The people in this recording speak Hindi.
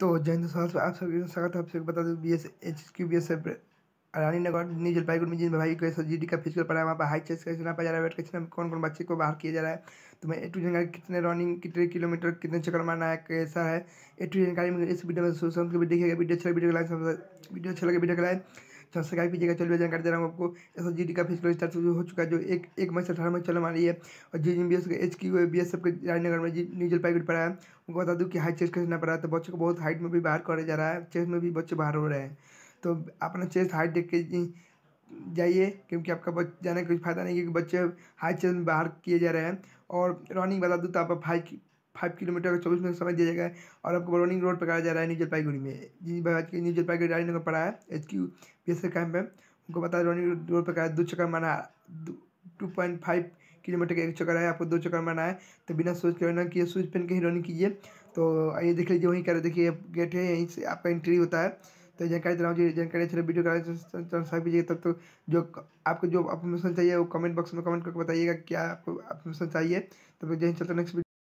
तो जय हिंद दोस्तों आप सभी स्वागत है आप सभी बता दूँ B S H Q B S F Rani Nagar New Jalpaiguri में जिन भाई को जी डी का फिजिकल पढ़ा है वहाँ पर हाई चेस्ट कैसे पा जा रहा है वेट कैसे कौन कौन बच्चे को बाहर किया जा रहा है तो मैं ए टू जानकारी कितने रनिंग कितने किलोमीटर कितने चक्कर मारना है कैसा है ए टू जानकारी इस वीडियो में सोशल वीडियो देखिएगा वीडियो अच्छा वीडियो लाइक वीडियो अच्छा लगे वीडियो लाइक तो सब्सक्राइब कीजिएगा चलिए जानकारी दे रहा हूँ आपको एस एस जी डी का फिजिकल स्टार्ट हो चुका है जो एक एक मई से अठारह मई चलने वाली रही है और G B S H Q B S F के राजनगर में न्यू जलपाईगुड़ी पड़ा है उनको बता दूँ कि हाई चेस्ट खेलना पड़ा है तो बच्चों को बहुत हाइट में भी बाहर करा जा रहा है चेस्ट में भी बच्चे बाहर हो रहे हैं तो अपना चेस्ट हाइट देख के जाइए क्योंकि आपका बच जाने का कुछ फायदा नहीं क्योंकि बच्चे हाई चेस्ट में बाहर किए जा रहे हैं और रनिंग बता दूँ तो आप फाइव फाइव किलोमीटर का चौबीस मिनट समय दिया जाएगा और आपको बरौनी रोड पर कराया जा रहा है न्यू जलपाईगुड़ी में जी भाई न्यू जलपाईगुड़ी डायरी नगर पड़ा है H Q P S camp में उनको बताया रोनिंग रोड पर दो चक्कर माना टू पॉइंट फाइव किलोमीटर का एक चक्कर है आपको दो चक्कर मारना है तो बिना सोच के रन किए स्विच पेन के ही रनिंग कीजिए तो ये देख लीजिए वहीं कर देखिए गेट है यहीं से आपका एंट्री होता है तो जानकारी दे रहा हूँ जानकारी अच्छा वीडियो करा कीजिए तब तो जो आपको जो अपमेशन चाहिए वो कमेंट बॉक्स में कमेंट करके बताइएगा क्या आपको अपमेशन चाहिए तब तो जैसे चलते नेक्स्ट